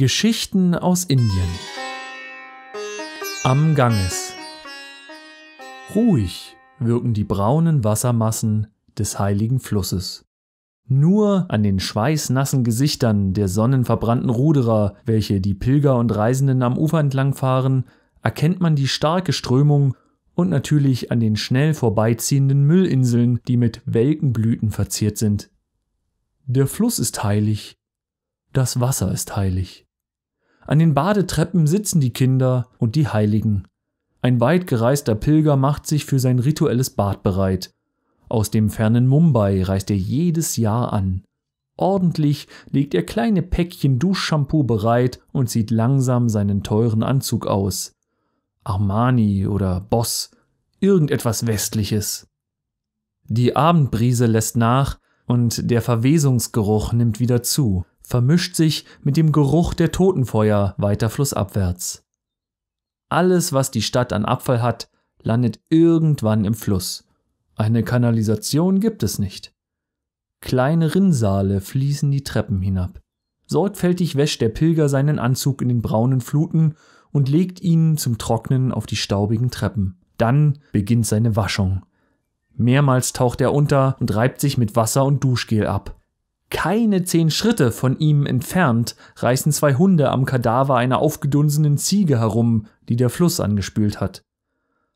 Geschichten aus Indien. Am Ganges. Ruhig wirken die braunen Wassermassen des heiligen Flusses. Nur an den schweißnassen Gesichtern der sonnenverbrannten Ruderer, welche die Pilger und Reisenden am Ufer entlangfahren, erkennt man die starke Strömung und natürlich an den schnell vorbeiziehenden Müllinseln, die mit welken Blüten verziert sind. Der Fluss ist heilig, das Wasser ist heilig. An den Badetreppen sitzen die Kinder und die Heiligen. Ein weit gereister Pilger macht sich für sein rituelles Bad bereit. Aus dem fernen Mumbai reist er jedes Jahr an. Ordentlich legt er kleine Päckchen Duschshampoo bereit und zieht langsam seinen teuren Anzug aus. Armani oder Boss, irgendetwas Westliches. Die Abendbrise lässt nach, und der Verwesungsgeruch nimmt wieder zu, vermischt sich mit dem Geruch der Totenfeuer weiter flussabwärts. Alles, was die Stadt an Abfall hat, landet irgendwann im Fluss. Eine Kanalisation gibt es nicht. Kleine Rinnsale fließen die Treppen hinab. Sorgfältig wäscht der Pilger seinen Anzug in den braunen Fluten und legt ihn zum Trocknen auf die staubigen Treppen. Dann beginnt seine Waschung. Mehrmals taucht er unter und reibt sich mit Wasser und Duschgel ab. Keine zehn Schritte von ihm entfernt reißen zwei Hunde am Kadaver einer aufgedunsenen Ziege herum, die der Fluss angespült hat.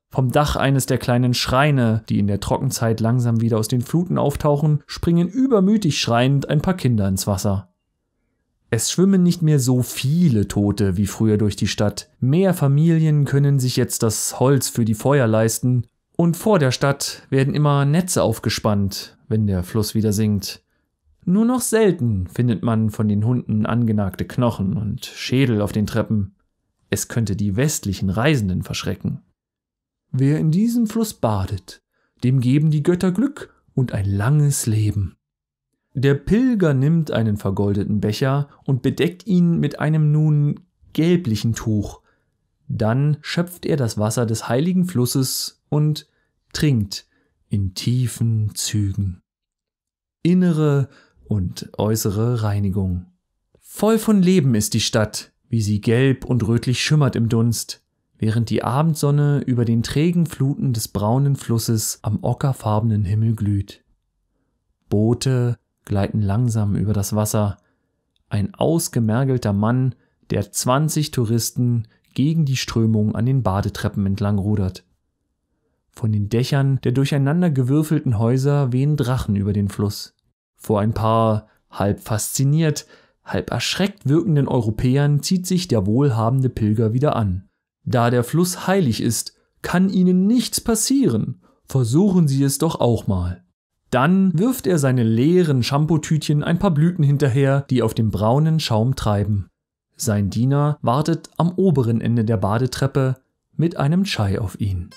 Vom Dach eines der kleinen Schreine, die in der Trockenzeit langsam wieder aus den Fluten auftauchen, springen übermütig schreiend ein paar Kinder ins Wasser. Es schwimmen nicht mehr so viele Tote wie früher durch die Stadt. Mehr Familien können sich jetzt das Holz für die Feuer leisten und vor der Stadt werden immer Netze aufgespannt, wenn der Fluss wieder sinkt. Nur noch selten findet man von den Hunden angenagte Knochen und Schädel auf den Treppen. Es könnte die westlichen Reisenden verschrecken. Wer in diesem Fluss badet, dem geben die Götter Glück und ein langes Leben. Der Pilger nimmt einen vergoldeten Becher und bedeckt ihn mit einem nun gelblichen Tuch. Dann schöpft er das Wasser des heiligen Flusses und durchdringt in tiefen Zügen. Innere und äußere Reinigung. Voll von Leben ist die Stadt, wie sie gelb und rötlich schimmert im Dunst, während die Abendsonne über den trägen Fluten des braunen Flusses am ockerfarbenen Himmel glüht. Boote gleiten langsam über das Wasser. Ein ausgemergelter Mann, der 20 Touristen gegen die Strömung an den Badetreppen entlang rudert. Von den Dächern der durcheinandergewürfelten Häuser wehen Drachen über den Fluss. Vor ein paar halb fasziniert, halb erschreckt wirkenden Europäern zieht sich der wohlhabende Pilger wieder an. Da der Fluss heilig ist, kann ihnen nichts passieren. Versuchen Sie es doch auch mal. Dann wirft er seine leeren Shampootütchen ein paar Blüten hinterher, die auf dem braunen Schaum treiben. Sein Diener wartet am oberen Ende der Badetreppe mit einem Chai auf ihn.